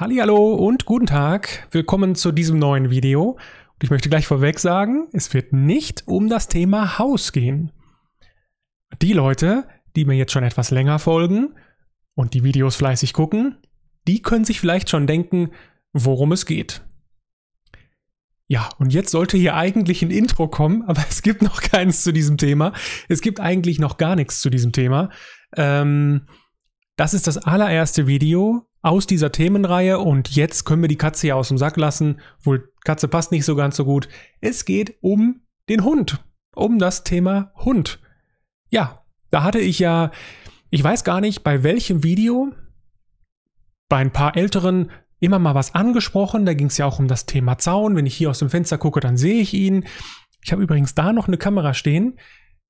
Hallo und guten Tag. Willkommen zu diesem neuen Video. Und ich möchte gleich vorweg sagen, es wird nicht um das Thema Haus gehen. Die Leute, die mir jetzt schon etwas länger folgen und die Videos fleißig gucken, die können sich vielleicht schon denken, worum es geht. Ja, und jetzt sollte hier eigentlich ein Intro kommen, aber es gibt noch keins zu diesem Thema. Es gibt eigentlich noch gar nichts zu diesem Thema. Ähm, das ist das allererste Video, aus dieser Themenreihe und jetzt können wir die Katze ja aus dem Sack lassen. Wohl, Katze passt nicht so ganz so gut. Es geht um den Hund, um das Thema Hund. Ja, da hatte ich ja, ich weiß gar nicht, bei welchem Video, bei ein paar älteren immer mal was angesprochen. Da ging es ja auch um das Thema Zaun. Wenn ich hier aus dem Fenster gucke, dann sehe ich ihn. Ich habe übrigens da noch eine Kamera stehen.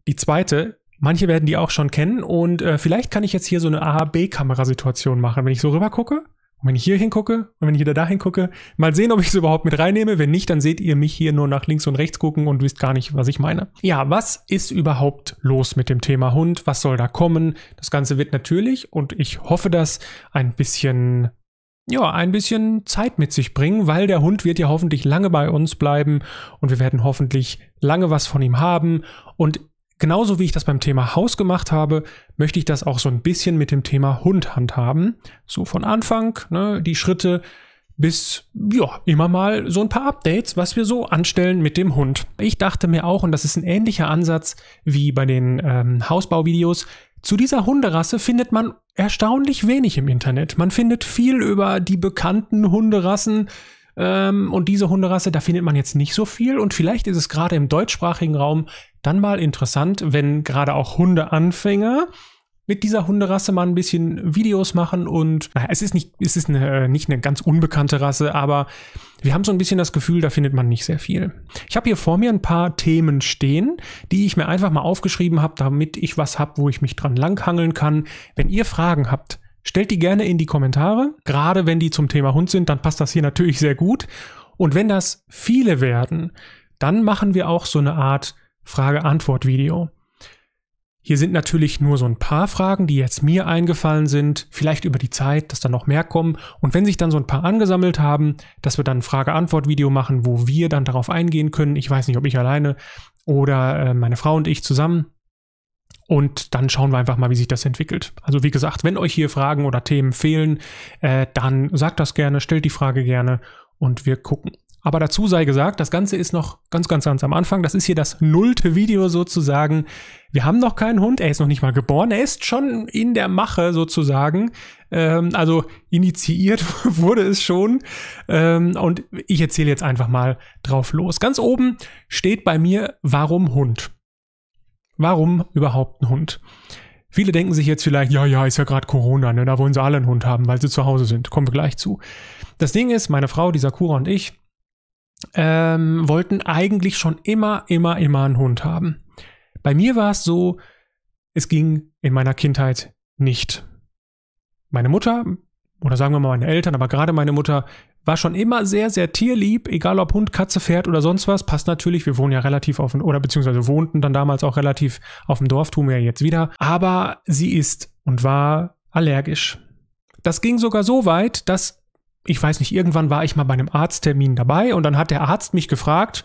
Die zweite, Manche werden die auch schon kennen und äh, vielleicht kann ich jetzt hier so eine a b kamerasituation machen, wenn ich so rüber gucke. Und wenn ich hier hingucke und wenn ich wieder da hingucke, mal sehen, ob ich es überhaupt mit reinnehme. Wenn nicht, dann seht ihr mich hier nur nach links und rechts gucken und wisst gar nicht, was ich meine. Ja, was ist überhaupt los mit dem Thema Hund? Was soll da kommen? Das Ganze wird natürlich, und ich hoffe dass ein bisschen ja, ein bisschen Zeit mit sich bringen, weil der Hund wird ja hoffentlich lange bei uns bleiben und wir werden hoffentlich lange was von ihm haben. Und Genauso wie ich das beim Thema Haus gemacht habe, möchte ich das auch so ein bisschen mit dem Thema Hund handhaben. So von Anfang, ne, die Schritte bis, ja, immer mal so ein paar Updates, was wir so anstellen mit dem Hund. Ich dachte mir auch, und das ist ein ähnlicher Ansatz wie bei den ähm, Hausbauvideos, zu dieser Hunderasse findet man erstaunlich wenig im Internet. Man findet viel über die bekannten Hunderassen, ähm, und diese Hunderasse, da findet man jetzt nicht so viel. Und vielleicht ist es gerade im deutschsprachigen Raum dann mal interessant, wenn gerade auch Hundeanfänger mit dieser Hunderasse mal ein bisschen Videos machen und naja, es ist nicht, es ist eine, äh, nicht eine ganz unbekannte Rasse, aber wir haben so ein bisschen das Gefühl, da findet man nicht sehr viel. Ich habe hier vor mir ein paar Themen stehen, die ich mir einfach mal aufgeschrieben habe, damit ich was habe, wo ich mich dran langhangeln kann. Wenn ihr Fragen habt, Stellt die gerne in die Kommentare. Gerade wenn die zum Thema Hund sind, dann passt das hier natürlich sehr gut. Und wenn das viele werden, dann machen wir auch so eine Art Frage-Antwort-Video. Hier sind natürlich nur so ein paar Fragen, die jetzt mir eingefallen sind, vielleicht über die Zeit, dass dann noch mehr kommen. Und wenn sich dann so ein paar angesammelt haben, dass wir dann ein Frage-Antwort-Video machen, wo wir dann darauf eingehen können. Ich weiß nicht, ob ich alleine oder äh, meine Frau und ich zusammen. Und dann schauen wir einfach mal, wie sich das entwickelt. Also wie gesagt, wenn euch hier Fragen oder Themen fehlen, äh, dann sagt das gerne, stellt die Frage gerne und wir gucken. Aber dazu sei gesagt, das Ganze ist noch ganz, ganz, ganz am Anfang. Das ist hier das nullte Video sozusagen. Wir haben noch keinen Hund, er ist noch nicht mal geboren, er ist schon in der Mache sozusagen. Ähm, also initiiert wurde es schon. Ähm, und ich erzähle jetzt einfach mal drauf los. Ganz oben steht bei mir, warum Hund? Warum überhaupt ein Hund? Viele denken sich jetzt vielleicht, ja, ja, ist ja gerade Corona, ne? da wollen sie alle einen Hund haben, weil sie zu Hause sind. Kommen wir gleich zu. Das Ding ist, meine Frau, die Sakura und ich, ähm, wollten eigentlich schon immer, immer, immer einen Hund haben. Bei mir war es so, es ging in meiner Kindheit nicht. Meine Mutter oder sagen wir mal meine Eltern, aber gerade meine Mutter war schon immer sehr, sehr tierlieb, egal ob Hund, Katze, Pferd oder sonst was. Passt natürlich, wir wohnen ja relativ auf dem, oder beziehungsweise wohnten dann damals auch relativ auf dem Dorf, tun wir ja jetzt wieder. Aber sie ist und war allergisch. Das ging sogar so weit, dass, ich weiß nicht, irgendwann war ich mal bei einem Arzttermin dabei und dann hat der Arzt mich gefragt,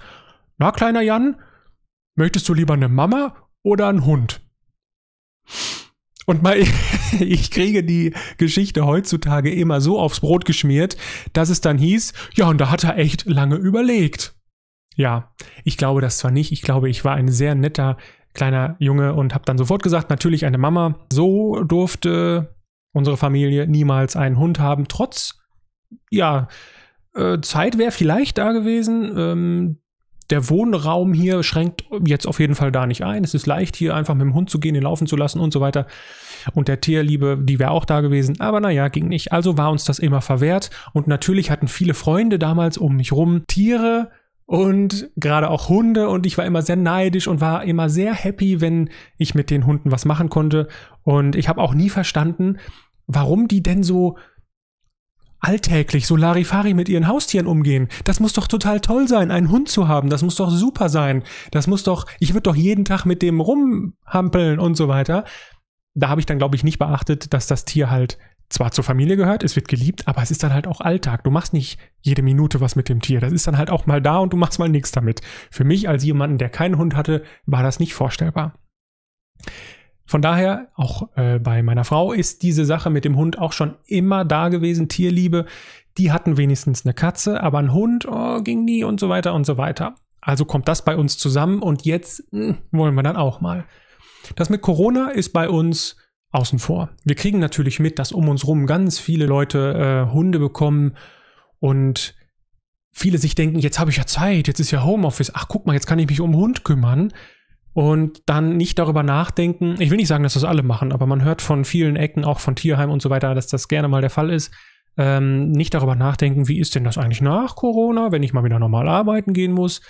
na kleiner Jan, möchtest du lieber eine Mama oder einen Hund? Und mal, ich kriege die Geschichte heutzutage immer so aufs Brot geschmiert, dass es dann hieß, ja, und da hat er echt lange überlegt. Ja, ich glaube das zwar nicht, ich glaube, ich war ein sehr netter kleiner Junge und habe dann sofort gesagt, natürlich eine Mama. So durfte unsere Familie niemals einen Hund haben, trotz, ja, äh, Zeit wäre vielleicht da gewesen. Ähm, der Wohnraum hier schränkt jetzt auf jeden Fall da nicht ein. Es ist leicht, hier einfach mit dem Hund zu gehen, ihn laufen zu lassen und so weiter. Und der Tierliebe, die wäre auch da gewesen, aber naja, ging nicht. Also war uns das immer verwehrt. Und natürlich hatten viele Freunde damals um mich rum Tiere und gerade auch Hunde. Und ich war immer sehr neidisch und war immer sehr happy, wenn ich mit den Hunden was machen konnte. Und ich habe auch nie verstanden, warum die denn so alltäglich so Larifari mit ihren Haustieren umgehen. Das muss doch total toll sein, einen Hund zu haben. Das muss doch super sein. Das muss doch, ich würde doch jeden Tag mit dem rumhampeln und so weiter. Da habe ich dann, glaube ich, nicht beachtet, dass das Tier halt zwar zur Familie gehört, es wird geliebt, aber es ist dann halt auch Alltag. Du machst nicht jede Minute was mit dem Tier. Das ist dann halt auch mal da und du machst mal nichts damit. Für mich als jemanden, der keinen Hund hatte, war das nicht vorstellbar. Von daher, auch äh, bei meiner Frau ist diese Sache mit dem Hund auch schon immer da gewesen. Tierliebe, die hatten wenigstens eine Katze, aber ein Hund oh, ging nie und so weiter und so weiter. Also kommt das bei uns zusammen und jetzt mh, hm, wollen wir dann auch mal. Das mit Corona ist bei uns außen vor. Wir kriegen natürlich mit, dass um uns rum ganz viele Leute äh, Hunde bekommen und viele sich denken, jetzt habe ich ja Zeit, jetzt ist ja Homeoffice, ach guck mal, jetzt kann ich mich um Hund kümmern und dann nicht darüber nachdenken. Ich will nicht sagen, dass das alle machen, aber man hört von vielen Ecken, auch von Tierheim und so weiter, dass das gerne mal der Fall ist. Ähm, nicht darüber nachdenken, wie ist denn das eigentlich nach Corona, wenn ich mal wieder normal arbeiten gehen muss.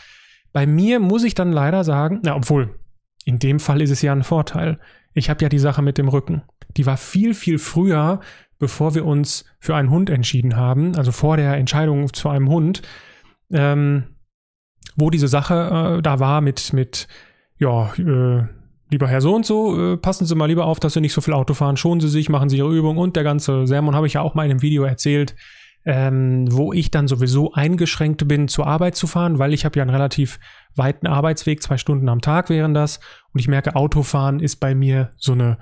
Bei mir muss ich dann leider sagen, na, obwohl, in dem Fall ist es ja ein Vorteil. Ich habe ja die Sache mit dem Rücken. Die war viel, viel früher, bevor wir uns für einen Hund entschieden haben, also vor der Entscheidung zu einem Hund, ähm, wo diese Sache äh, da war mit, mit ja, äh, lieber Herr so und so, äh, passen Sie mal lieber auf, dass Sie nicht so viel Auto fahren, schonen Sie sich, machen Sie Ihre Übung und der ganze Sermon habe ich ja auch mal in einem Video erzählt, ähm, wo ich dann sowieso eingeschränkt bin, zur Arbeit zu fahren, weil ich habe ja einen relativ weiten Arbeitsweg, zwei Stunden am Tag wären das und ich merke, Autofahren ist bei mir so eine,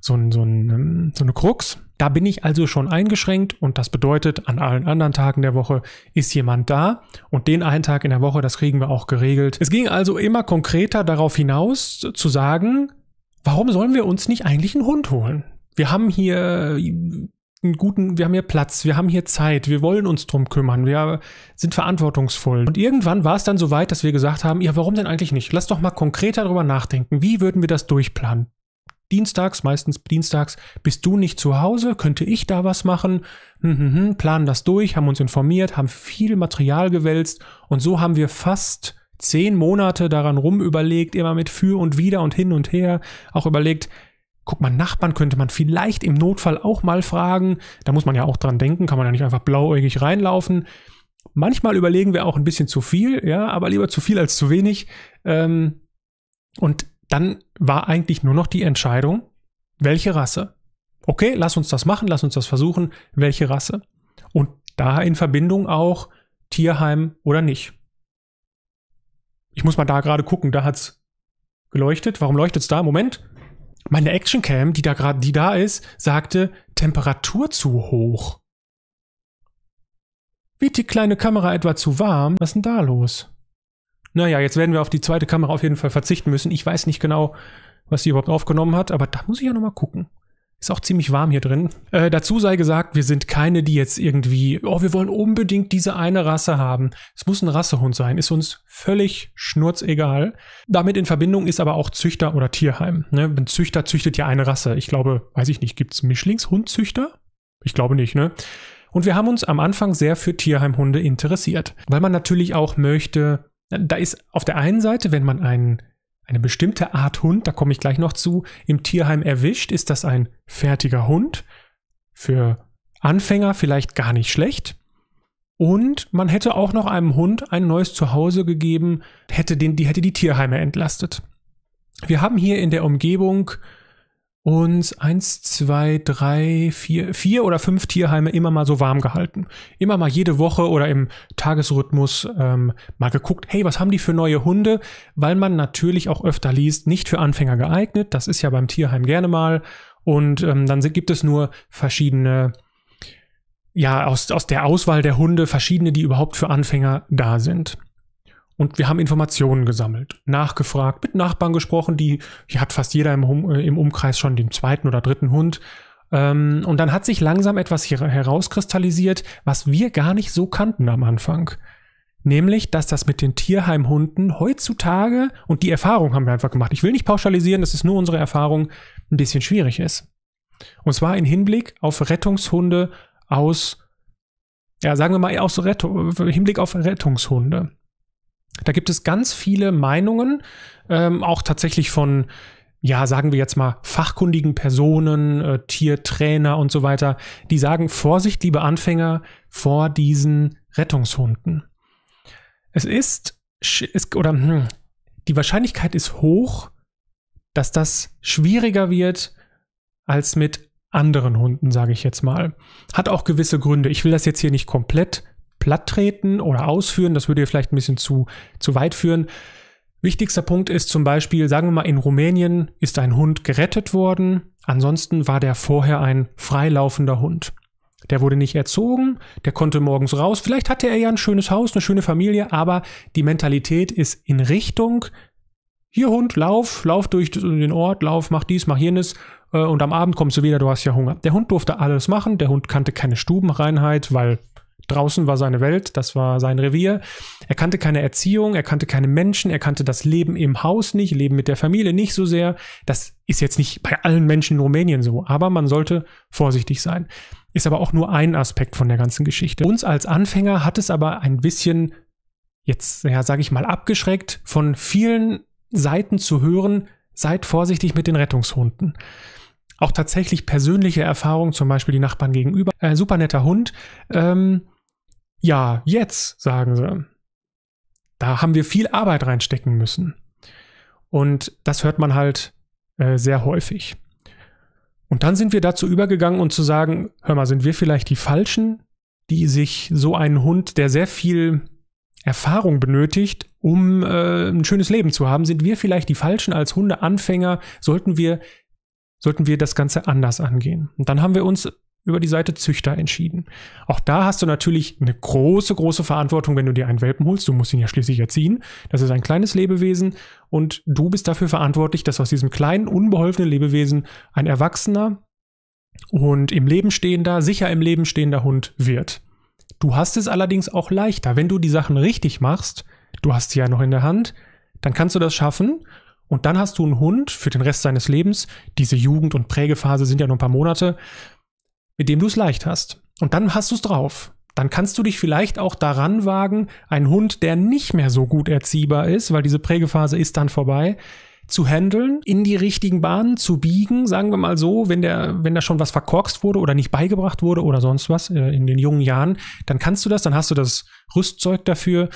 so ein, so ein, ähm, so eine Krux da bin ich also schon eingeschränkt und das bedeutet, an allen anderen Tagen der Woche ist jemand da und den einen Tag in der Woche, das kriegen wir auch geregelt. Es ging also immer konkreter darauf hinaus zu sagen, warum sollen wir uns nicht eigentlich einen Hund holen? Wir haben hier äh, einen guten, wir haben hier Platz, wir haben hier Zeit, wir wollen uns drum kümmern, wir sind verantwortungsvoll. Und irgendwann war es dann so weit, dass wir gesagt haben, ja, warum denn eigentlich nicht? Lass doch mal konkreter darüber nachdenken. Wie würden wir das durchplanen? dienstags, meistens dienstags, bist du nicht zu Hause, könnte ich da was machen, hm, hm, hm, planen das durch, haben uns informiert, haben viel Material gewälzt und so haben wir fast zehn Monate daran rumüberlegt, immer mit für und wieder und hin und her, auch überlegt, guck mal, Nachbarn könnte man vielleicht im Notfall auch mal fragen, da muss man ja auch dran denken, kann man ja nicht einfach blauäugig reinlaufen. Manchmal überlegen wir auch ein bisschen zu viel, ja, aber lieber zu viel als zu wenig. Ähm, und dann war eigentlich nur noch die Entscheidung, welche Rasse. Okay, lass uns das machen, lass uns das versuchen, welche Rasse. Und da in Verbindung auch Tierheim oder nicht. Ich muss mal da gerade gucken, da hat's geleuchtet. Warum leuchtet's da? Moment. Meine Actioncam, die da gerade, die da ist, sagte Temperatur zu hoch. Wird die kleine Kamera etwa zu warm? Was ist denn da los? Naja, jetzt werden wir auf die zweite Kamera auf jeden Fall verzichten müssen. Ich weiß nicht genau, was die überhaupt aufgenommen hat, aber da muss ich ja nochmal gucken. Ist auch ziemlich warm hier drin. Äh, dazu sei gesagt, wir sind keine, die jetzt irgendwie, oh, wir wollen unbedingt diese eine Rasse haben. Es muss ein Rassehund sein, ist uns völlig schnurzegal. Damit in Verbindung ist aber auch Züchter oder Tierheim. Ne? Ein Züchter züchtet ja eine Rasse. Ich glaube, weiß ich nicht, gibt es Mischlingshundzüchter? Ich glaube nicht, ne? Und wir haben uns am Anfang sehr für Tierheimhunde interessiert, weil man natürlich auch möchte, da ist auf der einen Seite, wenn man einen, eine bestimmte Art Hund, da komme ich gleich noch zu, im Tierheim erwischt, ist das ein fertiger Hund. Für Anfänger vielleicht gar nicht schlecht. Und man hätte auch noch einem Hund ein neues Zuhause gegeben, hätte den, die hätte die Tierheime entlastet. Wir haben hier in der Umgebung und eins, zwei, drei, vier, vier oder fünf Tierheime immer mal so warm gehalten. Immer mal jede Woche oder im Tagesrhythmus ähm, mal geguckt, hey, was haben die für neue Hunde? Weil man natürlich auch öfter liest, nicht für Anfänger geeignet. Das ist ja beim Tierheim gerne mal. Und ähm, dann gibt es nur verschiedene, ja, aus, aus der Auswahl der Hunde verschiedene, die überhaupt für Anfänger da sind. Und wir haben Informationen gesammelt, nachgefragt, mit Nachbarn gesprochen, die, die hat fast jeder im, um äh, im, Umkreis schon den zweiten oder dritten Hund. Ähm, und dann hat sich langsam etwas hier herauskristallisiert, was wir gar nicht so kannten am Anfang. Nämlich, dass das mit den Tierheimhunden heutzutage, und die Erfahrung haben wir einfach gemacht, ich will nicht pauschalisieren, das ist nur unsere Erfahrung, ein bisschen schwierig ist. Und zwar in Hinblick auf Rettungshunde aus, ja, sagen wir mal, aus Rettung, Hinblick auf Rettungshunde. Da gibt es ganz viele Meinungen, ähm, auch tatsächlich von, ja, sagen wir jetzt mal, fachkundigen Personen, äh, Tiertrainer und so weiter, die sagen, Vorsicht, liebe Anfänger, vor diesen Rettungshunden. Es ist, ist oder hm, die Wahrscheinlichkeit ist hoch, dass das schwieriger wird als mit anderen Hunden, sage ich jetzt mal. Hat auch gewisse Gründe. Ich will das jetzt hier nicht komplett platt treten oder ausführen. Das würde vielleicht ein bisschen zu, zu weit führen. Wichtigster Punkt ist zum Beispiel, sagen wir mal, in Rumänien ist ein Hund gerettet worden. Ansonsten war der vorher ein freilaufender Hund. Der wurde nicht erzogen, der konnte morgens raus. Vielleicht hatte er ja ein schönes Haus, eine schöne Familie, aber die Mentalität ist in Richtung, hier Hund, lauf, lauf durch den Ort, lauf, mach dies, mach jenes äh, und am Abend kommst du wieder, du hast ja Hunger. Der Hund durfte alles machen, der Hund kannte keine Stubenreinheit, weil Draußen war seine Welt, das war sein Revier. Er kannte keine Erziehung, er kannte keine Menschen, er kannte das Leben im Haus nicht, Leben mit der Familie nicht so sehr. Das ist jetzt nicht bei allen Menschen in Rumänien so, aber man sollte vorsichtig sein. Ist aber auch nur ein Aspekt von der ganzen Geschichte. Uns als Anfänger hat es aber ein bisschen jetzt, ja, sage ich mal, abgeschreckt, von vielen Seiten zu hören, seid vorsichtig mit den Rettungshunden. Auch tatsächlich persönliche Erfahrungen, zum Beispiel die Nachbarn gegenüber. Äh, super netter Hund. Ähm, ja, jetzt, sagen sie. Da haben wir viel Arbeit reinstecken müssen. Und das hört man halt äh, sehr häufig. Und dann sind wir dazu übergegangen und zu sagen, hör mal, sind wir vielleicht die Falschen, die sich so einen Hund, der sehr viel Erfahrung benötigt, um äh, ein schönes Leben zu haben, sind wir vielleicht die Falschen als Hundeanfänger, sollten wir, sollten wir das Ganze anders angehen. Und dann haben wir uns über die Seite Züchter entschieden. Auch da hast du natürlich eine große, große Verantwortung, wenn du dir einen Welpen holst. Du musst ihn ja schließlich erziehen. Das ist ein kleines Lebewesen und du bist dafür verantwortlich, dass aus diesem kleinen, unbeholfenen Lebewesen ein erwachsener und im Leben stehender, sicher im Leben stehender Hund wird. Du hast es allerdings auch leichter, wenn du die Sachen richtig machst. Du hast sie ja noch in der Hand. Dann kannst du das schaffen und dann hast du einen Hund für den Rest seines Lebens. Diese Jugend- und Prägephase sind ja nur ein paar Monate mit dem du es leicht hast. Und dann hast du es drauf. Dann kannst du dich vielleicht auch daran wagen, einen Hund, der nicht mehr so gut erziehbar ist, weil diese Prägephase ist dann vorbei, zu handeln, in die richtigen Bahnen zu biegen, sagen wir mal so, wenn der, wenn da schon was verkorkst wurde oder nicht beigebracht wurde oder sonst was äh, in den jungen Jahren, dann kannst du das, dann hast du das Rüstzeug dafür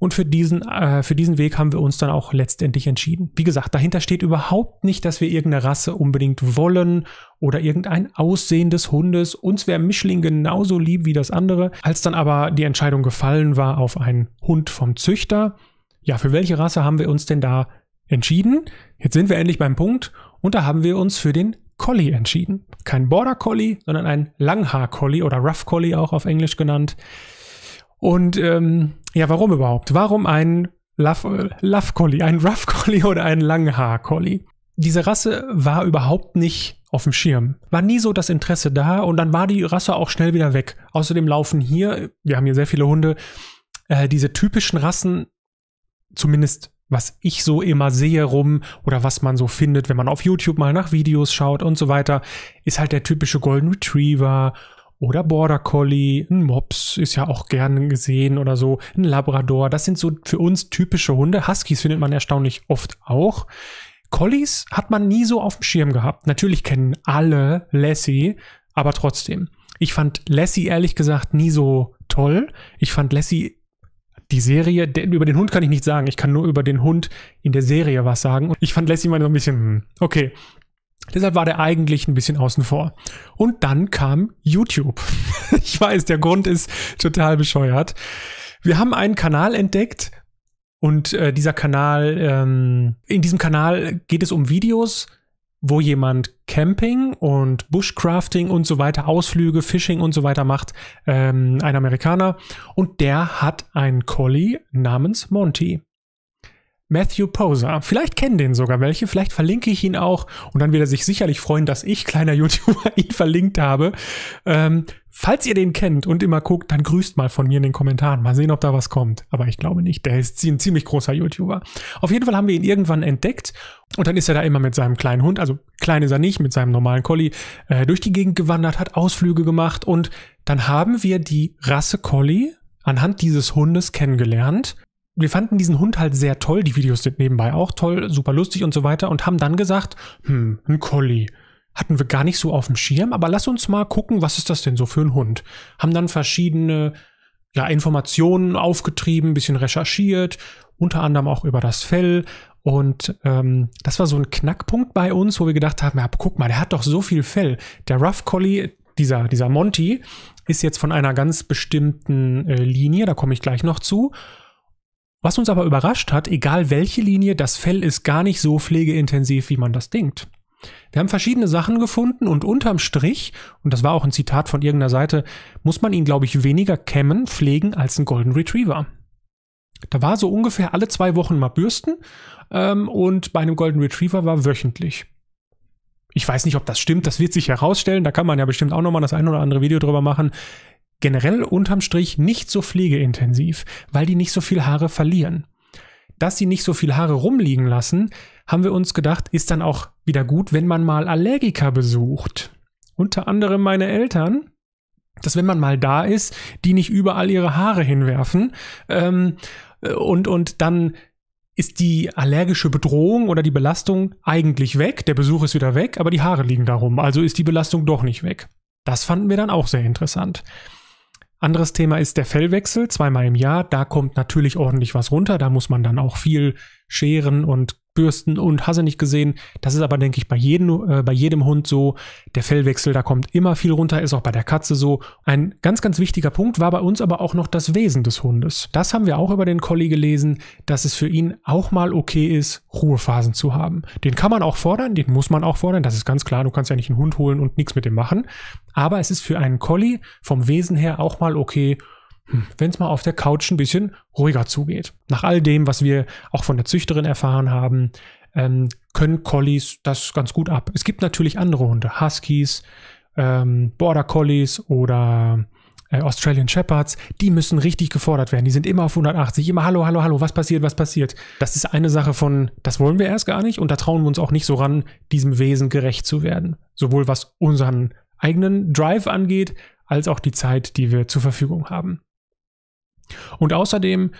und für diesen, äh, für diesen Weg haben wir uns dann auch letztendlich entschieden. Wie gesagt, dahinter steht überhaupt nicht, dass wir irgendeine Rasse unbedingt wollen oder irgendein Aussehen des Hundes. Uns wäre Mischling genauso lieb wie das andere. Als dann aber die Entscheidung gefallen war auf einen Hund vom Züchter, ja, für welche Rasse haben wir uns denn da entschieden? Jetzt sind wir endlich beim Punkt und da haben wir uns für den Collie entschieden. Kein Border Collie, sondern ein Langhaar Collie oder Rough Collie auch auf Englisch genannt. Und ähm, ja, warum überhaupt? Warum ein Love, Love Collie, ein Rough Collie oder ein Langhaar Collie? Diese Rasse war überhaupt nicht auf dem Schirm. War nie so das Interesse da und dann war die Rasse auch schnell wieder weg. Außerdem laufen hier, wir haben hier sehr viele Hunde, äh, diese typischen Rassen, zumindest was ich so immer sehe rum oder was man so findet, wenn man auf YouTube mal nach Videos schaut und so weiter, ist halt der typische Golden Retriever oder Border Collie, ein Mops ist ja auch gern gesehen oder so, ein Labrador. Das sind so für uns typische Hunde. Huskies findet man erstaunlich oft auch. Collies hat man nie so auf dem Schirm gehabt. Natürlich kennen alle Lassie, aber trotzdem. Ich fand Lassie ehrlich gesagt nie so toll. Ich fand Lassie die Serie, über den Hund kann ich nichts sagen. Ich kann nur über den Hund in der Serie was sagen. Und ich fand Lassie mal so ein bisschen, hm, okay, Deshalb war der eigentlich ein bisschen außen vor. Und dann kam YouTube. ich weiß, der Grund ist total bescheuert. Wir haben einen Kanal entdeckt und äh, dieser Kanal, ähm, in diesem Kanal geht es um Videos, wo jemand Camping und Bushcrafting und so weiter, Ausflüge, Fishing und so weiter macht, ähm, ein Amerikaner. Und der hat einen Collie namens Monty. Matthew Poser. Vielleicht kennen den sogar welche, vielleicht verlinke ich ihn auch und dann wird er sich sicherlich freuen, dass ich, kleiner YouTuber, ihn verlinkt habe. Ähm, falls ihr den kennt und immer guckt, dann grüßt mal von mir in den Kommentaren. Mal sehen, ob da was kommt. Aber ich glaube nicht. Der ist ein ziemlich großer YouTuber. Auf jeden Fall haben wir ihn irgendwann entdeckt und dann ist er da immer mit seinem kleinen Hund, also klein ist er nicht, mit seinem normalen Collie, äh, durch die Gegend gewandert, hat Ausflüge gemacht und dann haben wir die Rasse Collie anhand dieses Hundes kennengelernt wir fanden diesen Hund halt sehr toll, die Videos sind nebenbei auch toll, super lustig und so weiter und haben dann gesagt, hm, ein Collie. Hatten wir gar nicht so auf dem Schirm, aber lass uns mal gucken, was ist das denn so für ein Hund? Haben dann verschiedene ja, Informationen aufgetrieben, bisschen recherchiert, unter anderem auch über das Fell. Und ähm, das war so ein Knackpunkt bei uns, wo wir gedacht haben, ja, guck mal, der hat doch so viel Fell. Der Rough Collie, dieser, dieser Monty, ist jetzt von einer ganz bestimmten äh, Linie, da komme ich gleich noch zu. Was uns aber überrascht hat, egal welche Linie, das Fell ist gar nicht so pflegeintensiv, wie man das denkt. Wir haben verschiedene Sachen gefunden und unterm Strich, und das war auch ein Zitat von irgendeiner Seite, muss man ihn, glaube ich, weniger kämmen, pflegen als ein Golden Retriever. Da war so ungefähr alle zwei Wochen mal Bürsten ähm, und bei einem Golden Retriever war wöchentlich. Ich weiß nicht, ob das stimmt, das wird sich herausstellen, da kann man ja bestimmt auch nochmal das ein oder andere Video drüber machen generell unterm Strich nicht so pflegeintensiv, weil die nicht so viel Haare verlieren. Dass sie nicht so viel Haare rumliegen lassen, haben wir uns gedacht, ist dann auch wieder gut, wenn man mal Allergiker besucht. Unter anderem meine Eltern, dass wenn man mal da ist, die nicht überall ihre Haare hinwerfen ähm, und, und dann ist die allergische Bedrohung oder die Belastung eigentlich weg, der Besuch ist wieder weg, aber die Haare liegen darum, also ist die Belastung doch nicht weg. Das fanden wir dann auch sehr interessant. Anderes Thema ist der Fellwechsel, zweimal im Jahr. Da kommt natürlich ordentlich was runter. Da muss man dann auch viel Scheren und Bürsten und hasse nicht gesehen. Das ist aber, denke ich, bei, jedem, äh, bei jedem Hund so. Der Fellwechsel, da kommt immer viel runter, ist auch bei der Katze so. Ein ganz, ganz wichtiger Punkt war bei uns aber auch noch das Wesen des Hundes. Das haben wir auch über den Collie gelesen, dass es für ihn auch mal okay ist, Ruhephasen zu haben. Den kann man auch fordern, den muss man auch fordern, das ist ganz klar. Du kannst ja nicht einen Hund holen und nichts mit dem machen. Aber es ist für einen Collie vom Wesen her auch mal okay, wenn es mal auf der Couch ein bisschen ruhiger zugeht. Nach all dem, was wir auch von der Züchterin erfahren haben, ähm, können Collies das ganz gut ab. Es gibt natürlich andere Hunde, Huskies, ähm, Border Collies oder äh, Australian Shepherds, die müssen richtig gefordert werden. Die sind immer auf 180, immer hallo, hallo, hallo, was passiert, was passiert. Das ist eine Sache von, das wollen wir erst gar nicht und da trauen wir uns auch nicht so ran, diesem Wesen gerecht zu werden. Sowohl was unseren eigenen Drive angeht, als auch die Zeit, die wir zur Verfügung haben. Und außerdem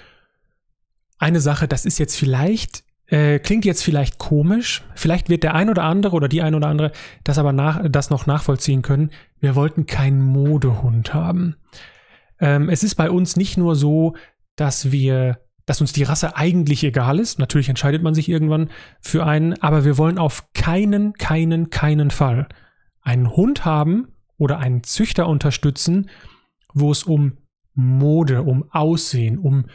eine Sache, das ist jetzt vielleicht, äh, klingt jetzt vielleicht komisch, vielleicht wird der ein oder andere oder die ein oder andere das aber nach, das noch nachvollziehen können. Wir wollten keinen Modehund haben. Ähm, es ist bei uns nicht nur so, dass wir, dass uns die Rasse eigentlich egal ist. Natürlich entscheidet man sich irgendwann für einen, aber wir wollen auf keinen, keinen, keinen Fall einen Hund haben oder einen Züchter unterstützen, wo es um Mode, um Aussehen, um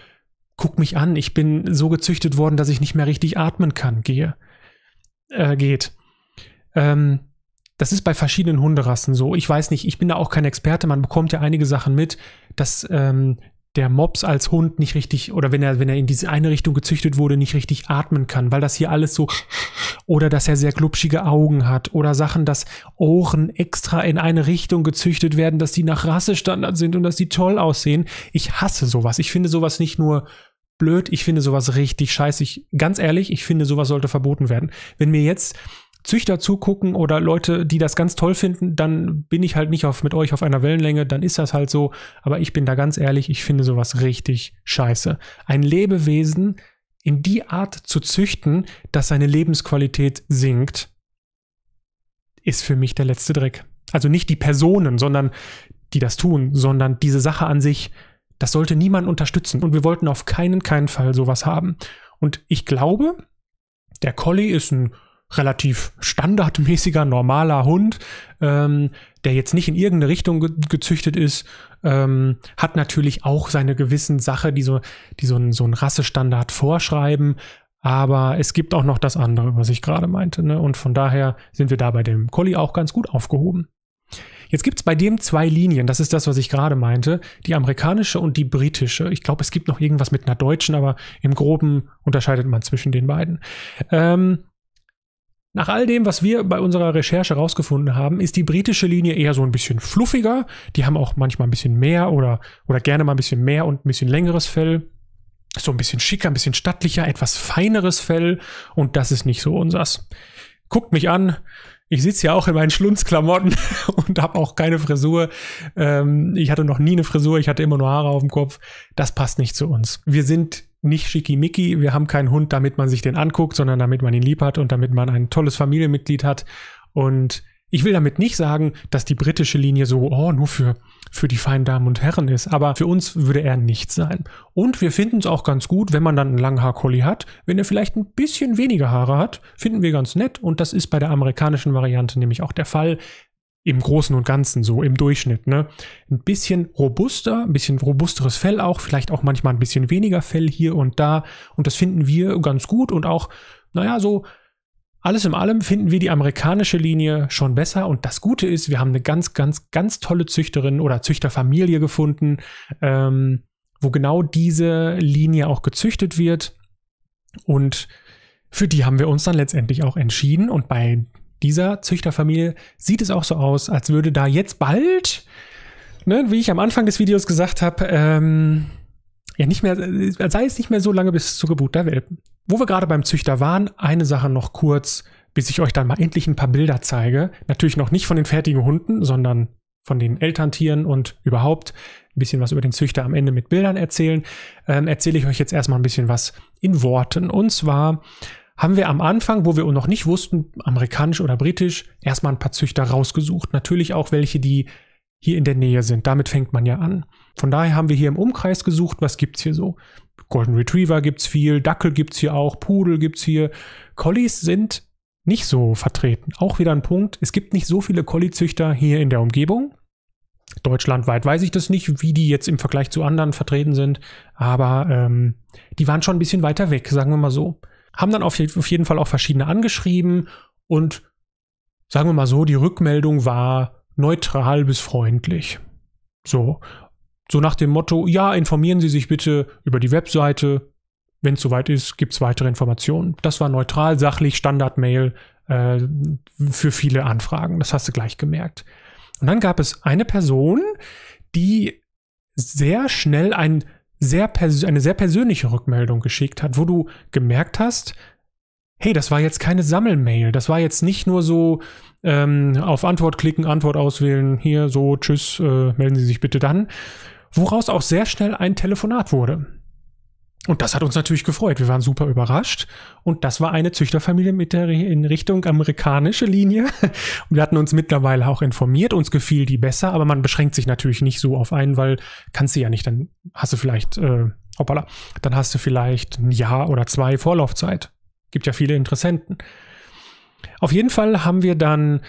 guck mich an, ich bin so gezüchtet worden, dass ich nicht mehr richtig atmen kann, gehe, äh, geht. Ähm, das ist bei verschiedenen Hunderassen so. Ich weiß nicht, ich bin da auch kein Experte, man bekommt ja einige Sachen mit, dass ähm, der Mops als Hund nicht richtig, oder wenn er, wenn er in diese eine Richtung gezüchtet wurde, nicht richtig atmen kann, weil das hier alles so, oder dass er sehr glubschige Augen hat, oder Sachen, dass Ohren extra in eine Richtung gezüchtet werden, dass die nach Rassestandard sind und dass die toll aussehen. Ich hasse sowas. Ich finde sowas nicht nur blöd, ich finde sowas richtig scheiße. Ich, ganz ehrlich, ich finde sowas sollte verboten werden. Wenn mir jetzt Züchter zugucken oder Leute, die das ganz toll finden, dann bin ich halt nicht auf, mit euch auf einer Wellenlänge, dann ist das halt so. Aber ich bin da ganz ehrlich, ich finde sowas richtig scheiße. Ein Lebewesen in die Art zu züchten, dass seine Lebensqualität sinkt, ist für mich der letzte Dreck. Also nicht die Personen, sondern die das tun, sondern diese Sache an sich, das sollte niemand unterstützen. Und wir wollten auf keinen, keinen Fall sowas haben. Und ich glaube, der Collie ist ein relativ standardmäßiger, normaler Hund, ähm, der jetzt nicht in irgendeine Richtung ge gezüchtet ist, ähm, hat natürlich auch seine gewissen Sache, die so, die so, ein, so ein Rassestandard vorschreiben. Aber es gibt auch noch das andere, was ich gerade meinte. Ne? Und von daher sind wir da bei dem Collie auch ganz gut aufgehoben. Jetzt gibt es bei dem zwei Linien, das ist das, was ich gerade meinte, die amerikanische und die britische. Ich glaube, es gibt noch irgendwas mit einer deutschen, aber im groben unterscheidet man zwischen den beiden. Ähm, nach all dem, was wir bei unserer Recherche rausgefunden haben, ist die britische Linie eher so ein bisschen fluffiger. Die haben auch manchmal ein bisschen mehr oder, oder gerne mal ein bisschen mehr und ein bisschen längeres Fell. So ein bisschen schicker, ein bisschen stattlicher, etwas feineres Fell. Und das ist nicht so unsers. Guckt mich an. Ich sitze ja auch in meinen Schlunzklamotten und habe auch keine Frisur. Ähm, ich hatte noch nie eine Frisur, ich hatte immer nur Haare auf dem Kopf. Das passt nicht zu uns. Wir sind nicht schickimicki. Wir haben keinen Hund, damit man sich den anguckt, sondern damit man ihn lieb hat und damit man ein tolles Familienmitglied hat. Und ich will damit nicht sagen, dass die britische Linie so, oh, nur für, für die feinen Damen und Herren ist, aber für uns würde er nicht sein. Und wir finden es auch ganz gut, wenn man dann einen Langhaar-Collie hat. Wenn er vielleicht ein bisschen weniger Haare hat, finden wir ganz nett und das ist bei der amerikanischen Variante nämlich auch der Fall im Großen und Ganzen, so im Durchschnitt. Ne? Ein bisschen robuster, ein bisschen robusteres Fell auch, vielleicht auch manchmal ein bisschen weniger Fell hier und da. Und das finden wir ganz gut und auch, naja, so alles in allem finden wir die amerikanische Linie schon besser. Und das Gute ist, wir haben eine ganz, ganz, ganz tolle Züchterin oder Züchterfamilie gefunden, ähm, wo genau diese Linie auch gezüchtet wird. Und für die haben wir uns dann letztendlich auch entschieden. Und bei dieser Züchterfamilie sieht es auch so aus, als würde da jetzt bald, ne, wie ich am Anfang des Videos gesagt habe, ähm, ja nicht mehr, äh, sei es nicht mehr so lange bis zur Geburt der Welpen. Wo wir gerade beim Züchter waren, eine Sache noch kurz, bis ich euch dann mal endlich ein paar Bilder zeige. Natürlich noch nicht von den fertigen Hunden, sondern von den Elterntieren und überhaupt ein bisschen was über den Züchter am Ende mit Bildern erzählen, ähm, erzähle ich euch jetzt erstmal ein bisschen was in Worten. Und zwar haben wir am Anfang, wo wir noch nicht wussten, amerikanisch oder britisch, erstmal ein paar Züchter rausgesucht. Natürlich auch welche, die hier in der Nähe sind. Damit fängt man ja an. Von daher haben wir hier im Umkreis gesucht, was gibt es hier so? Golden Retriever gibt es viel, Dackel gibt es hier auch, Pudel gibt es hier. Collies sind nicht so vertreten. Auch wieder ein Punkt, es gibt nicht so viele Collie-Züchter hier in der Umgebung. Deutschlandweit weiß ich das nicht, wie die jetzt im Vergleich zu anderen vertreten sind, aber ähm, die waren schon ein bisschen weiter weg, sagen wir mal so haben dann auf jeden Fall auch verschiedene angeschrieben und sagen wir mal so, die Rückmeldung war neutral bis freundlich. So. So nach dem Motto, ja, informieren Sie sich bitte über die Webseite. Wenn es soweit ist, gibt es weitere Informationen. Das war neutral, sachlich, Standard-Mail äh, für viele Anfragen. Das hast du gleich gemerkt. Und dann gab es eine Person, die sehr schnell ein sehr eine sehr persönliche Rückmeldung geschickt hat, wo du gemerkt hast, hey, das war jetzt keine Sammelmail, das war jetzt nicht nur so ähm, auf Antwort klicken, Antwort auswählen, hier so, tschüss, äh, melden Sie sich bitte dann, woraus auch sehr schnell ein Telefonat wurde. Und das hat uns natürlich gefreut. Wir waren super überrascht. Und das war eine Züchterfamilie mit der in Richtung amerikanische Linie. Und wir hatten uns mittlerweile auch informiert. Uns gefiel die besser, aber man beschränkt sich natürlich nicht so auf einen, weil kannst du ja nicht. Dann hast du vielleicht, äh, hoppala, dann hast du vielleicht ein Jahr oder zwei Vorlaufzeit. Gibt ja viele Interessenten. Auf jeden Fall haben wir dann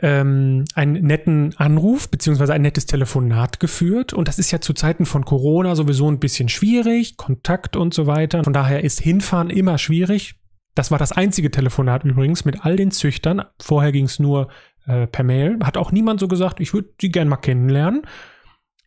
ähm, einen netten Anruf beziehungsweise ein nettes Telefonat geführt. Und das ist ja zu Zeiten von Corona sowieso ein bisschen schwierig, Kontakt und so weiter. Von daher ist Hinfahren immer schwierig. Das war das einzige Telefonat übrigens mit all den Züchtern. Vorher ging es nur äh, per Mail. Hat auch niemand so gesagt, ich würde sie gern mal kennenlernen.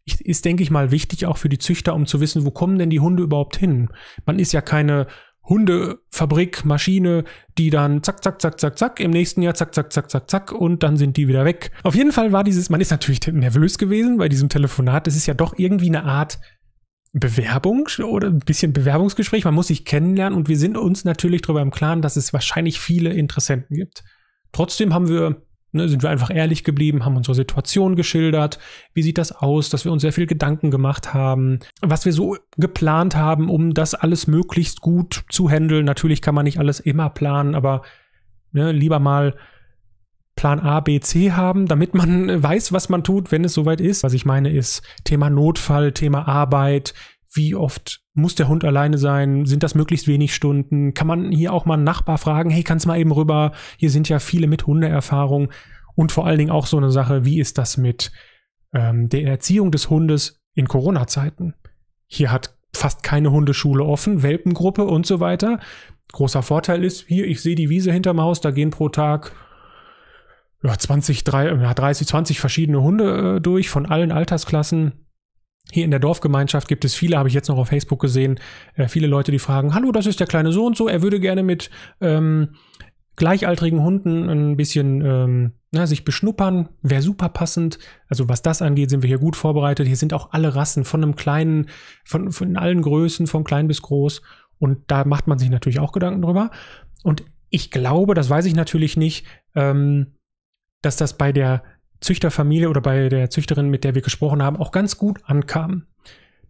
Ist, denke ich mal, wichtig auch für die Züchter, um zu wissen, wo kommen denn die Hunde überhaupt hin? Man ist ja keine Hundefabrik, Maschine, die dann zack, zack, zack, zack, zack, im nächsten Jahr zack, zack, zack, zack, zack und dann sind die wieder weg. Auf jeden Fall war dieses, man ist natürlich nervös gewesen bei diesem Telefonat. Es ist ja doch irgendwie eine Art Bewerbung oder ein bisschen Bewerbungsgespräch. Man muss sich kennenlernen und wir sind uns natürlich darüber im Klaren, dass es wahrscheinlich viele Interessenten gibt. Trotzdem haben wir ne, sind wir einfach ehrlich geblieben, haben unsere Situation geschildert, wie sieht das aus, dass wir uns sehr viel Gedanken gemacht haben, was wir so geplant haben, um das alles möglichst gut zu handeln. Natürlich kann man nicht alles immer planen, aber ne, lieber mal Plan A, B, C haben, damit man weiß, was man tut, wenn es soweit ist. Was ich meine ist Thema Notfall, Thema Arbeit, wie oft muss der Hund alleine sein? Sind das möglichst wenig Stunden? Kann man hier auch mal einen Nachbar fragen, hey, kannst du mal eben rüber? Hier sind ja viele mit Hundeerfahrung. Und vor allen Dingen auch so eine Sache, wie ist das mit ähm, der Erziehung des Hundes in Corona-Zeiten? Hier hat fast keine Hundeschule offen, Welpengruppe und so weiter. Großer Vorteil ist, hier, ich sehe die Wiese hinterm Haus, da gehen pro Tag ja, 20, 30, 20 verschiedene Hunde äh, durch von allen Altersklassen hier in der Dorfgemeinschaft gibt es viele, habe ich jetzt noch auf Facebook gesehen, äh, viele Leute, die fragen, hallo, das ist der kleine So und so, er würde gerne mit ähm, gleichaltrigen Hunden ein bisschen ähm, na, sich beschnuppern, wäre super passend. Also was das angeht, sind wir hier gut vorbereitet. Hier sind auch alle Rassen von einem kleinen, von, von allen Größen, von klein bis groß. Und da macht man sich natürlich auch Gedanken drüber. Und ich glaube, das weiß ich natürlich nicht, ähm, dass das bei der Züchterfamilie oder bei der Züchterin, mit der wir gesprochen haben, auch ganz gut ankamen.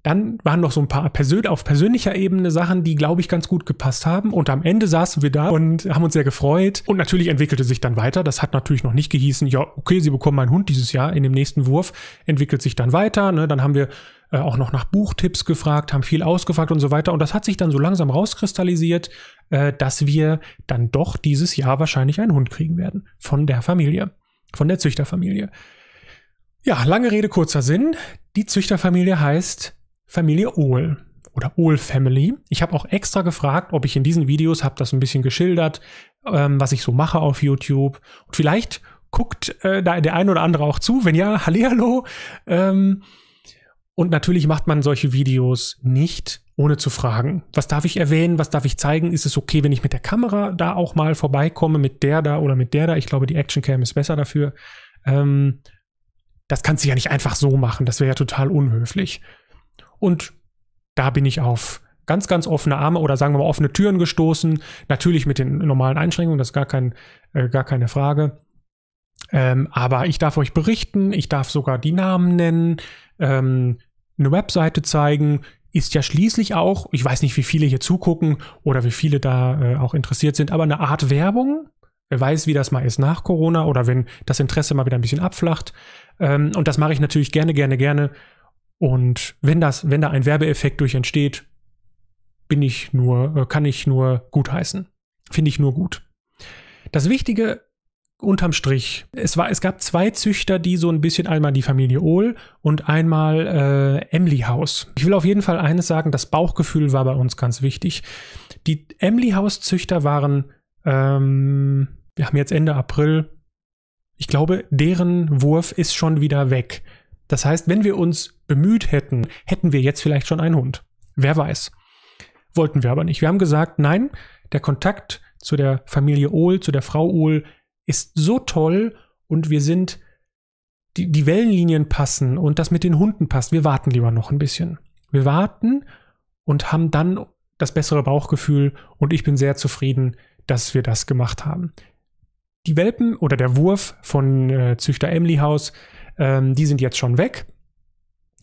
Dann waren noch so ein paar persön auf persönlicher Ebene Sachen, die, glaube ich, ganz gut gepasst haben. Und am Ende saßen wir da und haben uns sehr gefreut. Und natürlich entwickelte sich dann weiter. Das hat natürlich noch nicht gehießen, ja, okay, sie bekommen einen Hund dieses Jahr. In dem nächsten Wurf entwickelt sich dann weiter. Ne? Dann haben wir äh, auch noch nach Buchtipps gefragt, haben viel ausgefragt und so weiter. Und das hat sich dann so langsam rauskristallisiert, äh, dass wir dann doch dieses Jahr wahrscheinlich einen Hund kriegen werden von der Familie von der Züchterfamilie. Ja, lange Rede, kurzer Sinn. Die Züchterfamilie heißt Familie Ohl oder Ohl Family. Ich habe auch extra gefragt, ob ich in diesen Videos, habe das ein bisschen geschildert, ähm, was ich so mache auf YouTube. Und vielleicht guckt äh, der ein oder andere auch zu. Wenn ja, hallihallo. Ähm, und natürlich macht man solche Videos nicht, ohne zu fragen. Was darf ich erwähnen? Was darf ich zeigen? Ist es okay, wenn ich mit der Kamera da auch mal vorbeikomme, mit der da oder mit der da? Ich glaube, die Actioncam ist besser dafür. Ähm, das kannst du ja nicht einfach so machen. Das wäre ja total unhöflich. Und da bin ich auf ganz, ganz offene Arme oder sagen wir mal offene Türen gestoßen. Natürlich mit den normalen Einschränkungen, das ist gar, kein, äh, gar keine Frage. Ähm, aber ich darf euch berichten, ich darf sogar die Namen nennen, ähm, eine Webseite zeigen, ist ja schließlich auch, ich weiß nicht, wie viele hier zugucken oder wie viele da äh, auch interessiert sind, aber eine Art Werbung. Wer weiß, wie das mal ist nach Corona oder wenn das Interesse mal wieder ein bisschen abflacht. Ähm, und das mache ich natürlich gerne, gerne, gerne. Und wenn das, wenn da ein Werbeeffekt durch entsteht, bin ich nur, äh, kann ich nur gutheißen. Finde ich nur gut. Das Wichtige unterm Strich, es, war, es gab zwei Züchter, die so ein bisschen einmal die Familie Ohl und einmal äh, Emily House. Ich will auf jeden Fall eines sagen, das Bauchgefühl war bei uns ganz wichtig. Die Emily House Züchter waren, ähm, wir haben jetzt Ende April, ich glaube, deren Wurf ist schon wieder weg. Das heißt, wenn wir uns bemüht hätten, hätten wir jetzt vielleicht schon einen Hund. Wer weiß. Wollten wir aber nicht. Wir haben gesagt, nein, der Kontakt zu der Familie Ohl, zu der Frau Ohl ist so toll und wir sind, die, die Wellenlinien passen und das mit den Hunden passt. Wir warten lieber noch ein bisschen. Wir warten und haben dann das bessere Bauchgefühl und ich bin sehr zufrieden, dass wir das gemacht haben. Die Welpen oder der Wurf von äh, Züchter Emily House, ähm, die sind jetzt schon weg.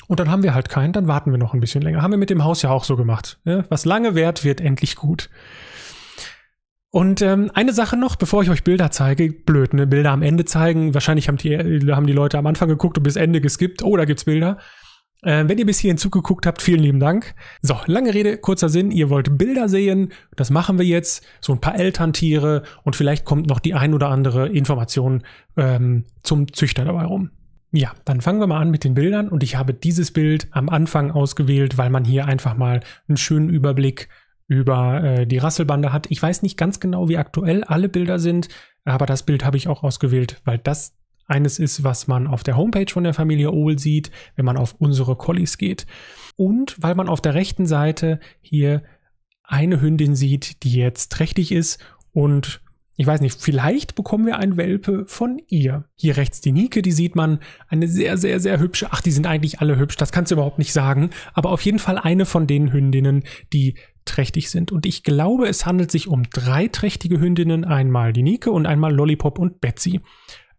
Und dann haben wir halt keinen, dann warten wir noch ein bisschen länger. Haben wir mit dem Haus ja auch so gemacht. Ne? Was lange währt, wird endlich gut. Und ähm, eine Sache noch, bevor ich euch Bilder zeige, blöd, ne? Bilder am Ende zeigen. Wahrscheinlich haben die, äh, haben die Leute am Anfang geguckt und bis Ende geskippt. Oh, da gibt's Bilder. Ähm, wenn ihr bis hierhin zugeguckt habt, vielen lieben Dank. So, lange Rede, kurzer Sinn. Ihr wollt Bilder sehen. Das machen wir jetzt. So ein paar Elterntiere und vielleicht kommt noch die ein oder andere Information ähm, zum Züchter dabei rum. Ja, dann fangen wir mal an mit den Bildern und ich habe dieses Bild am Anfang ausgewählt, weil man hier einfach mal einen schönen Überblick über äh, die Rasselbande hat. Ich weiß nicht ganz genau, wie aktuell alle Bilder sind, aber das Bild habe ich auch ausgewählt, weil das eines ist, was man auf der Homepage von der Familie Ohl sieht, wenn man auf unsere Collies geht. Und weil man auf der rechten Seite hier eine Hündin sieht, die jetzt trächtig ist und ich weiß nicht, vielleicht bekommen wir einen Welpe von ihr. Hier rechts die Nike, die sieht man. Eine sehr, sehr, sehr hübsche. Ach, die sind eigentlich alle hübsch, das kannst du überhaupt nicht sagen. Aber auf jeden Fall eine von den Hündinnen, die trächtig sind. Und ich glaube, es handelt sich um drei trächtige Hündinnen. Einmal die Nike und einmal Lollipop und Betsy.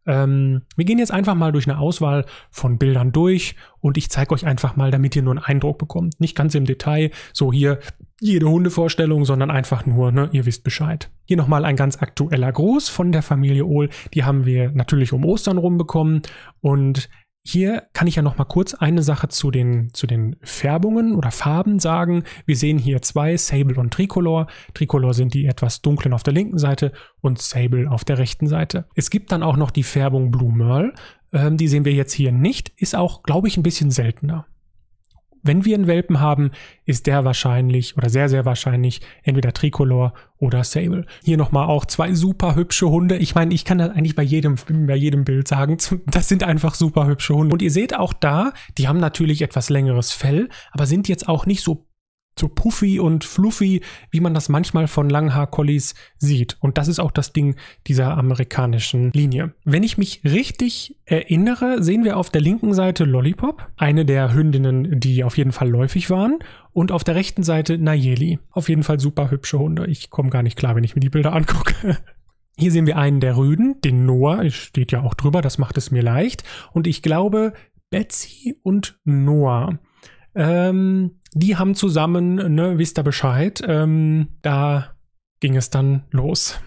Ähm, wir gehen jetzt einfach mal durch eine Auswahl von Bildern durch und ich zeige euch einfach mal, damit ihr nur einen Eindruck bekommt. Nicht ganz im Detail. So hier jede Hundevorstellung, sondern einfach nur, ne, ihr wisst Bescheid. Hier nochmal ein ganz aktueller Gruß von der Familie Ohl. Die haben wir natürlich um Ostern rumbekommen. Und hier kann ich ja nochmal kurz eine Sache zu den, zu den Färbungen oder Farben sagen. Wir sehen hier zwei, Sable und Tricolor. Tricolor sind die etwas dunklen auf der linken Seite und Sable auf der rechten Seite. Es gibt dann auch noch die Färbung Blue Merle. Ähm, die sehen wir jetzt hier nicht, ist auch, glaube ich, ein bisschen seltener wenn wir einen Welpen haben, ist der wahrscheinlich oder sehr, sehr wahrscheinlich entweder Tricolor oder Sable. Hier nochmal auch zwei super hübsche Hunde. Ich meine, ich kann das eigentlich bei jedem, bei jedem Bild sagen. Das sind einfach super hübsche Hunde. Und ihr seht auch da, die haben natürlich etwas längeres Fell, aber sind jetzt auch nicht so so puffy und fluffy, wie man das manchmal von Langhaar-Collies sieht. Und das ist auch das Ding dieser amerikanischen Linie. Wenn ich mich richtig erinnere, sehen wir auf der linken Seite Lollipop, eine der Hündinnen, die auf jeden Fall läufig waren, und auf der rechten Seite Nayeli. Auf jeden Fall super hübsche Hunde. Ich komme gar nicht klar, wenn ich mir die Bilder angucke. Hier sehen wir einen der Rüden, den Noah, steht ja auch drüber, das macht es mir leicht. Und ich glaube, Betsy und Noah. Ähm, die haben zusammen, ne, wisst ihr Bescheid, ähm, da ging es dann los.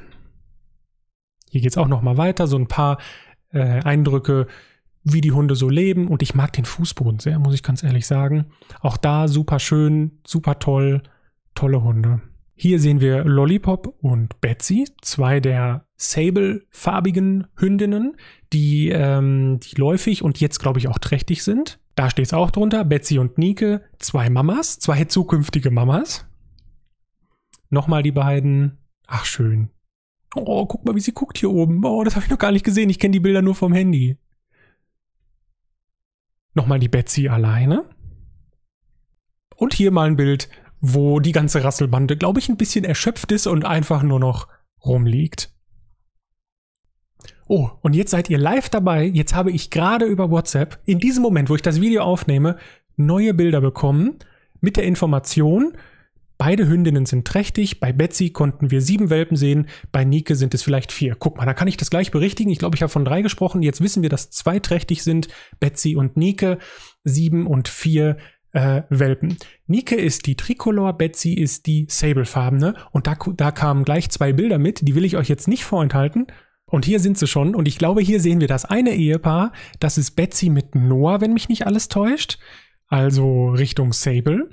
Hier geht es auch nochmal weiter, so ein paar äh, Eindrücke, wie die Hunde so leben. Und ich mag den Fußboden sehr, muss ich ganz ehrlich sagen. Auch da super schön, super toll, tolle Hunde. Hier sehen wir Lollipop und Betsy, zwei der Sable-farbigen Hündinnen, die, ähm, die läufig und jetzt, glaube ich, auch trächtig sind. Da steht es auch drunter. Betsy und Nike, zwei Mamas, zwei zukünftige Mamas. Nochmal die beiden. Ach, schön. Oh, guck mal, wie sie guckt hier oben. Oh, das habe ich noch gar nicht gesehen. Ich kenne die Bilder nur vom Handy. Nochmal die Betsy alleine. Und hier mal ein Bild, wo die ganze Rasselbande, glaube ich, ein bisschen erschöpft ist und einfach nur noch rumliegt oh, und jetzt seid ihr live dabei, jetzt habe ich gerade über WhatsApp, in diesem Moment, wo ich das Video aufnehme, neue Bilder bekommen mit der Information, Beide Hündinnen sind trächtig. Bei Betsy konnten wir sieben Welpen sehen. Bei Nike sind es vielleicht vier. Guck mal, da kann ich das gleich berichtigen. Ich glaube, ich habe von drei gesprochen. Jetzt wissen wir, dass zwei trächtig sind. Betsy und Nike. Sieben und vier äh, Welpen. Nike ist die Tricolor, Betsy ist die Sablefarbene Und da, da kamen gleich zwei Bilder mit. Die will ich euch jetzt nicht vorenthalten. Und hier sind sie schon. Und ich glaube, hier sehen wir das eine Ehepaar. Das ist Betsy mit Noah, wenn mich nicht alles täuscht. Also Richtung Sable.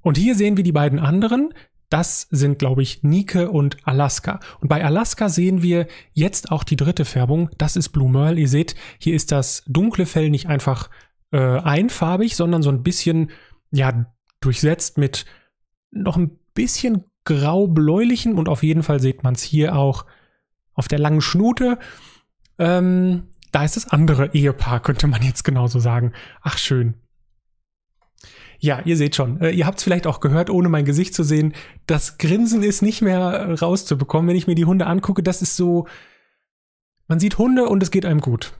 Und hier sehen wir die beiden anderen. Das sind, glaube ich, Nike und Alaska. Und bei Alaska sehen wir jetzt auch die dritte Färbung. Das ist Blue Merle. Ihr seht, hier ist das dunkle Fell nicht einfach äh, einfarbig, sondern so ein bisschen, ja, durchsetzt mit noch ein bisschen grau-bläulichen. Und auf jeden Fall sieht man es hier auch auf der langen Schnute. Ähm, da ist das andere Ehepaar, könnte man jetzt genauso sagen. Ach, schön. Ja, ihr seht schon. Äh, ihr habt es vielleicht auch gehört, ohne mein Gesicht zu sehen. Das Grinsen ist nicht mehr rauszubekommen, wenn ich mir die Hunde angucke. Das ist so. Man sieht Hunde und es geht einem gut.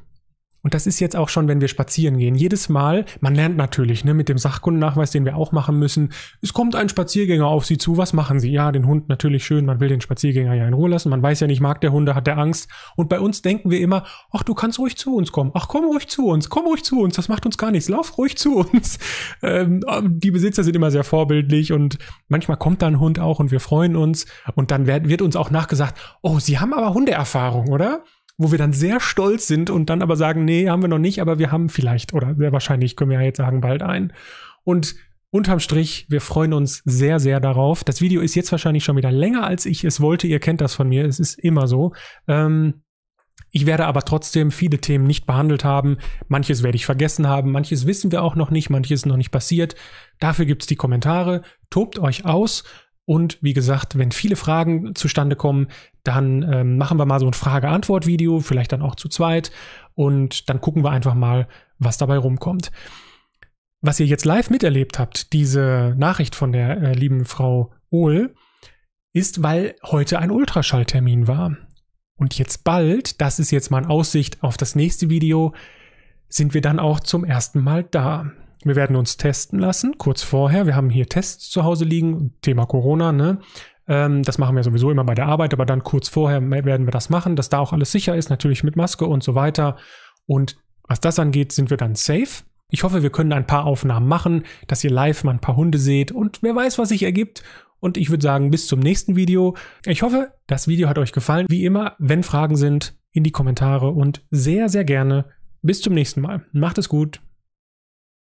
Und das ist jetzt auch schon, wenn wir spazieren gehen. Jedes Mal, man lernt natürlich, ne, mit dem Sachkundennachweis, den wir auch machen müssen. Es kommt ein Spaziergänger auf Sie zu. Was machen Sie? Ja, den Hund natürlich schön. Man will den Spaziergänger ja in Ruhe lassen. Man weiß ja nicht, mag der Hunde, hat der Angst. Und bei uns denken wir immer, ach, du kannst ruhig zu uns kommen. Ach, komm ruhig zu uns. Komm ruhig zu uns. Das macht uns gar nichts. Lauf ruhig zu uns. Ähm, die Besitzer sind immer sehr vorbildlich und manchmal kommt da ein Hund auch und wir freuen uns. Und dann wird, wird uns auch nachgesagt, oh, Sie haben aber Hundeerfahrung, oder? wo wir dann sehr stolz sind und dann aber sagen, nee, haben wir noch nicht, aber wir haben vielleicht oder sehr wahrscheinlich können wir ja jetzt sagen, bald ein. Und unterm Strich, wir freuen uns sehr, sehr darauf. Das Video ist jetzt wahrscheinlich schon wieder länger, als ich es wollte. Ihr kennt das von mir, es ist immer so. Ähm, ich werde aber trotzdem viele Themen nicht behandelt haben. Manches werde ich vergessen haben, manches wissen wir auch noch nicht, manches ist noch nicht passiert. Dafür gibt's die Kommentare. Tobt euch aus und wie gesagt, wenn viele Fragen zustande kommen, dann ähm, machen wir mal so ein Frage-Antwort-Video, vielleicht dann auch zu zweit. Und dann gucken wir einfach mal, was dabei rumkommt. Was ihr jetzt live miterlebt habt, diese Nachricht von der äh, lieben Frau Ohl, ist, weil heute ein Ultraschalltermin war. Und jetzt bald, das ist jetzt mal eine Aussicht auf das nächste Video, sind wir dann auch zum ersten Mal da. Wir werden uns testen lassen, kurz vorher. Wir haben hier Tests zu Hause liegen, Thema Corona, ne? Ähm, das machen wir sowieso immer bei der Arbeit, aber dann kurz vorher werden wir das machen, dass da auch alles sicher ist, natürlich mit Maske und so weiter. Und was das angeht, sind wir dann safe. Ich hoffe, wir können ein paar Aufnahmen machen, dass ihr live mal ein paar Hunde seht und wer weiß, was sich ergibt. Und ich würde sagen, bis zum nächsten Video. Ich hoffe, das Video hat euch gefallen. Wie immer, wenn Fragen sind, in die Kommentare und sehr, sehr gerne. Bis zum nächsten Mal. Macht es gut.